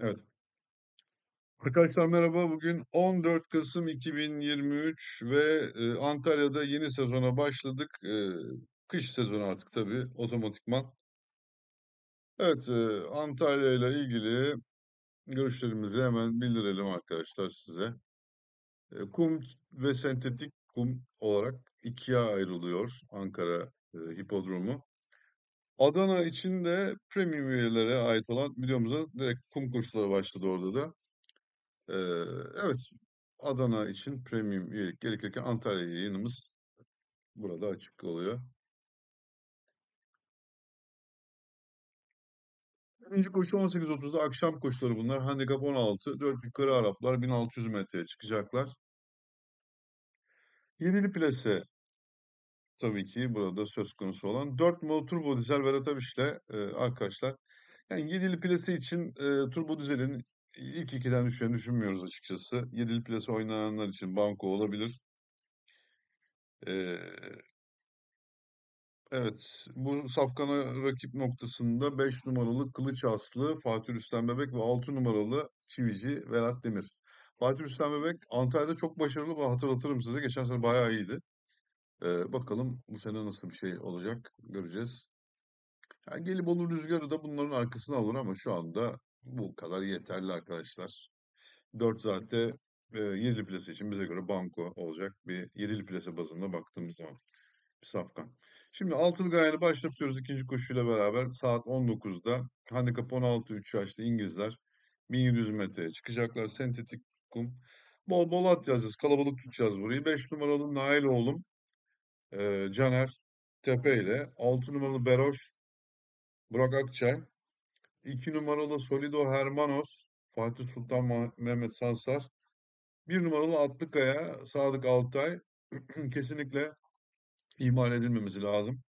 Evet. Arkadaşlar merhaba. Bugün 14 Kasım 2023 ve e, Antalya'da yeni sezona başladık. E, kış sezonu artık tabii otomatikman. Evet, e, Antalya ile ilgili görüşlerimizi hemen bildirelim arkadaşlar size. E, kum ve sentetik kum olarak ikiye ayrılıyor Ankara e, Hipodromu. Adana için de premium üyelere ait olan videomuza direkt kum koşuları başladı orada da. Ee, evet Adana için premium üyelik gerekirken Antalya yayınımız burada açık oluyor. Birinci koşu 18.30'da akşam koşuları bunlar. Handikap 16, 4 yukarı Araplar 1600 metreye çıkacaklar. Yedili plase tabii ki burada söz konusu olan 4 mol turbo dizel Verataviç ile e, arkadaşlar yani 7'li plase için e, turbo dizelin ilk ikiden düşeceğini düşünmüyoruz açıkçası. 7'li plase oynayanlar için banko olabilir. E, Evet, bu Safkan'a rakip noktasında 5 numaralı Kılıç Aslı, Fatih Rüstem Bebek ve 6 numaralı Çivici Velat Demir. Fatih Rüstem Bebek Antalya'da çok başarılı hatırlatırım size. Geçen sene bayağı iyiydi. Ee, bakalım bu sene nasıl bir şey olacak göreceğiz. Yani olur rüzgarı da bunların arkasına alır ama şu anda bu kadar yeterli arkadaşlar. 4 zaten e, 7'li plase için bize göre banko olacak bir 7'li plase bazında baktığımız zaman bir safkan. Şimdi Altılı Gayan'ı başlatıyoruz ikinci koşuyla beraber. Saat 19'da handikap 16 3 yaşlı İngilizler 1700 metreye çıkacaklar. Sentetik kum. Bol bol at yazacağız. Kalabalık tutacağız burayı. 5 numaralı Nail oğlum e, Caner Tepe ile 6 numaralı Beroş Burak Akçay 2 numaralı Solido Hermanos Fatih Sultan Mehmet Sansar 1 numaralı Atlıkaya Sadık Altay kesinlikle ihmal edilmemesi lazım.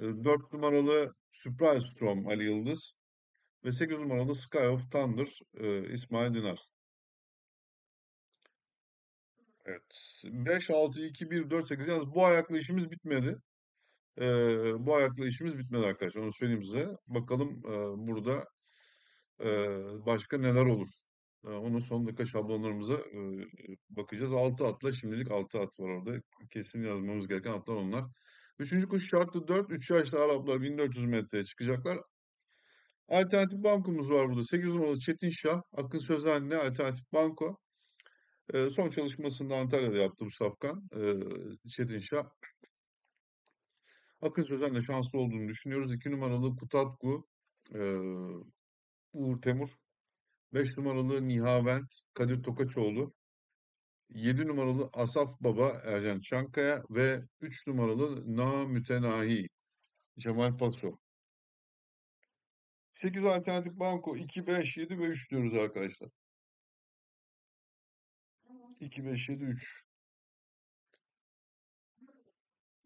4 numaralı Surprise Storm Ali Yıldız ve 8 numaralı Sky of Thunder İsmail Dinar. Evet. 5, 6, 2, 1, 4, 8. Yalnız bu ayakla işimiz bitmedi. Ee, bu ayakla işimiz bitmedi arkadaşlar. Onu söyleyeyim size. Bakalım e, burada e, başka neler olur. E, onun son dakika şablonlarımıza e, bakacağız. 6 atla şimdilik 6 at var orada. Kesin yazmamız gereken atlar onlar. Üçüncü kuş şartlı 4. 3 yaşlı Araplar 1400 metreye çıkacaklar. Alternatif bankomuz var burada. 8 numaralı Çetin Şah. Akın Sözen'le Alternatif Banko. E, son çalışmasını Antalya'da yaptı bu Safkan, e, Çetin Şah. Akın Sözen'le şanslı olduğunu düşünüyoruz. 2 numaralı Kutatku, e, Uğur Temur. 5 numaralı Nihavent, Kadir Tokaçoğlu. 7 numaralı Asaf Baba, Ercan Çankaya ve 3 numaralı Na Mütenahi, Cemal Paso. 8 alternatif banko 2, 5, 7 ve 3 diyoruz arkadaşlar. 2, 5, 7, 3.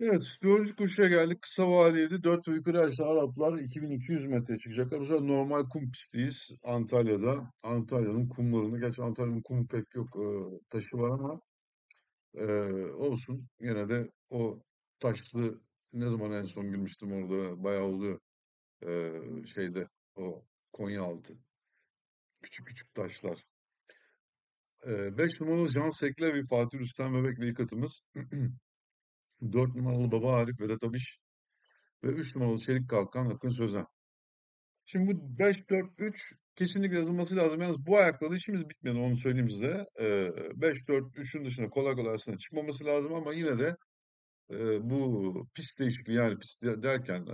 Evet, dördüncü koşuya geldik. Kısa vadeli 4 ve yukarı yaşlı Araplar 2200 metre çıkacaklar. Bu sefer normal kum pistiyiz Antalya'da. Antalya'nın kumlarında. Gerçi Antalya'nın kumu pek yok. E, taşı var ama e, olsun. Yine de o taşlı ne zaman en son girmiştim orada bayağı oldu e, şeyde o Konya Konyaaltı. Küçük küçük taşlar. 5 numaralı Can Sekler ve Fatih Rüstem Bebek ve yıkatımız. 4 numaralı Baba Arif Vedat Abiş ve 3 numaralı Çelik Kalkan Akın Sözen. Şimdi bu 5-4-3 kesinlikle yazılması lazım. Yalnız bu ayaklarda işimiz bitmedi onu söyleyeyim size. 5-4-3'ün dışında kolay kolay aslında çıkmaması lazım ama yine de bu pist değişikliği yani pist derken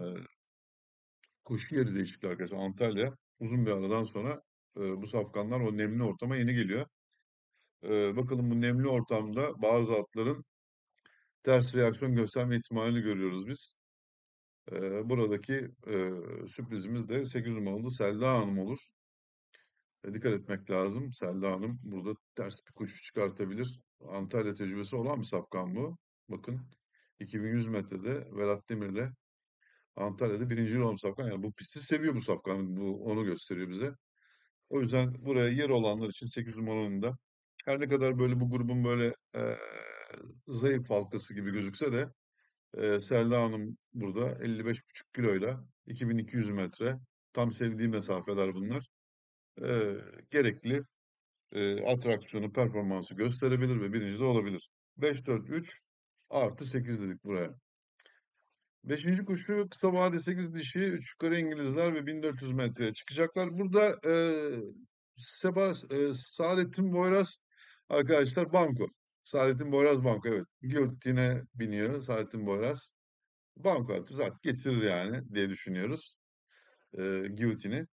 koşu yeri değişikliği arkadaşlar Antalya uzun bir aradan sonra bu safkanlar o nemli ortama yeni geliyor bakalım bu nemli ortamda bazı atların ters reaksiyon gösterme ihtimalini görüyoruz biz. buradaki sürprizimiz de 8 numaralı Selda Hanım olur. E, dikkat etmek lazım. Selda Hanım burada ters bir koşu çıkartabilir. Antalya tecrübesi olan bir safkan bu. Bakın 2100 metrede Velat Demir'le Antalya'da birinci olan safkan. Yani bu pisti seviyor bu safkan. Bu onu gösteriyor bize. O yüzden buraya yer olanlar için 8 numaranın da her ne kadar böyle bu grubun böyle e, zayıf halkası gibi gözükse de e, Selda Hanım burada 55,5 kiloyla 2200 metre tam sevdiği mesafeler bunlar. E, gerekli e, atraksiyonu, performansı gösterebilir ve birinci de olabilir. 5-4-3 artı 8 dedik buraya. Beşinci kuşu kısa vade 8 dişi 3 yukarı İngilizler ve 1400 metreye çıkacaklar. Burada e, Seba, e, Saadettin Boyraz Arkadaşlar banko. Saadettin Boyraz banko evet. Gürtine biniyor Saadettin Boyraz. Banko atıyoruz artık getirir yani diye düşünüyoruz. E, ee, Gürtini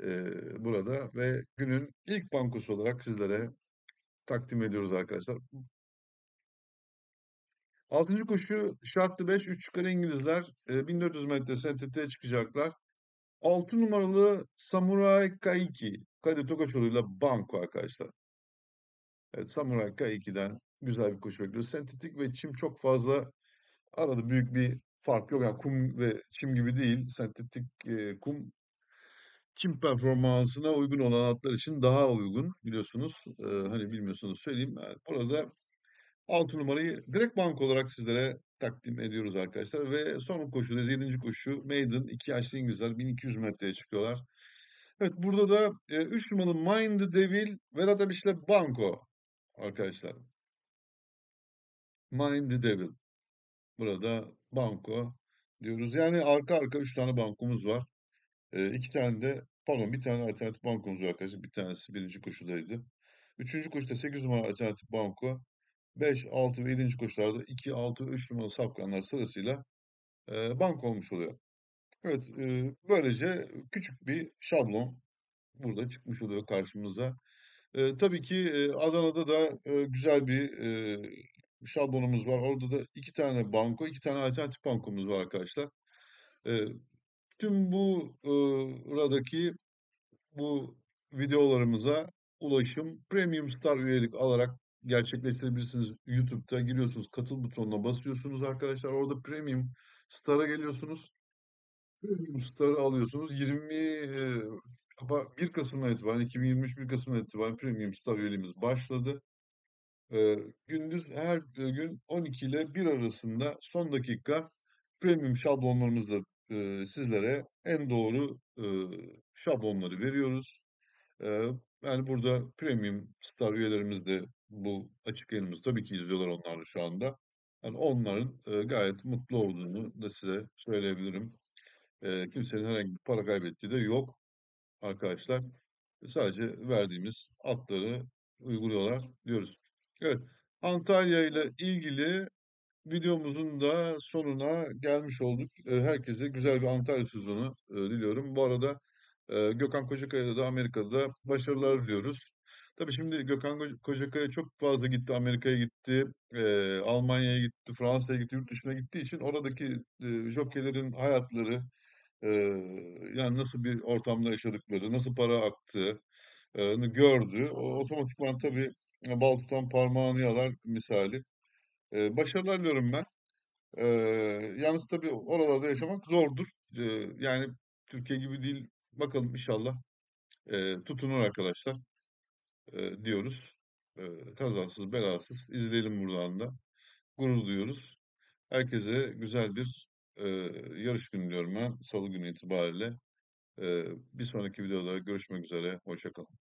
e, ee, burada ve günün ilk bankosu olarak sizlere takdim ediyoruz arkadaşlar. Altıncı koşu şartlı 5, 3 yukarı İngilizler. E, ee, 1400 metre senteteye çıkacaklar. 6 numaralı Samurai Kaiki. Kadir Tokaçoğlu ile Banko arkadaşlar. Evet, Samurai K2'den güzel bir koşu bekliyoruz. Sentetik ve çim çok fazla arada büyük bir fark yok. Yani kum ve çim gibi değil. Sentetik e, kum çim performansına uygun olan atlar için daha uygun biliyorsunuz. E, hani bilmiyorsunuz söyleyeyim. Yani burada 6 numarayı direkt bank olarak sizlere takdim ediyoruz arkadaşlar. Ve son koşu, 7. koşu Maiden. iki yaşlı İngilizler 1200 metreye çıkıyorlar. Evet burada da e, 3 numaralı Mind the Devil, Verat Abiş'le Banko arkadaşlar. Mind the Devil. Burada banko diyoruz. Yani arka arka 3 tane bankomuz var. 2 e, ee, tane de pardon bir tane alternatif bankomuz var arkadaşlar. Bir tanesi birinci koşudaydı. Üçüncü koşuda 8 numara alternatif banko. 5, 6 ve 7. koşularda 2, 6 ve 3 numaralı safkanlar sırasıyla e, banko olmuş oluyor. Evet, e, böylece küçük bir şablon burada çıkmış oluyor karşımıza. E, tabii ki e, Adana'da da e, güzel bir e, şablonumuz var. Orada da iki tane banko, iki tane alternatif bankomuz var arkadaşlar. E, tüm bu e, radaki bu videolarımıza ulaşım Premium Star üyelik alarak gerçekleştirebilirsiniz. YouTube'da giriyorsunuz, katıl butonuna basıyorsunuz arkadaşlar. Orada Premium Star'a geliyorsunuz. Premium Star'ı alıyorsunuz. 20 kapa 1 Kasım'dan itibaren 2023 1 Kasım'dan itibaren premium star üyeliğimiz başladı. Ee, gündüz her e, gün 12 ile 1 arasında son dakika premium şablonlarımızla e, sizlere en doğru e, şablonları veriyoruz. E, yani burada premium star üyelerimiz de bu açık yayınımızı tabii ki izliyorlar onlar şu anda. Yani onların e, gayet mutlu olduğunu da size söyleyebilirim. E, kimsenin herhangi bir para kaybettiği de yok arkadaşlar. Sadece verdiğimiz adları uyguluyorlar diyoruz. Evet Antalya ile ilgili videomuzun da sonuna gelmiş olduk. Ee, herkese güzel bir Antalya sezonu e, diliyorum. Bu arada e, Gökhan Kocakaya'da da Amerika'da başarılar diliyoruz. Tabii şimdi Gökhan Kocakaya çok fazla gitti. Amerika'ya gitti, e, Almanya'ya gitti, Fransa'ya gitti, yurt dışına gittiği için oradaki jokeylerin hayatları, yani nasıl bir ortamda yaşadıkları, nasıl para aktığını gördü. O, otomatikman tabii bal tutan parmağını yalar misali. E, başarılar diliyorum ben. E, yalnız tabii oralarda yaşamak zordur. E, yani Türkiye gibi değil. Bakalım inşallah e, tutunur arkadaşlar e, diyoruz. E, kazasız belasız izleyelim buradan da. Gurur duyuyoruz. Herkese güzel bir e, yarış günü diyorum ben. Salı günü itibariyle. E, bir sonraki videoda görüşmek üzere. Hoşçakalın.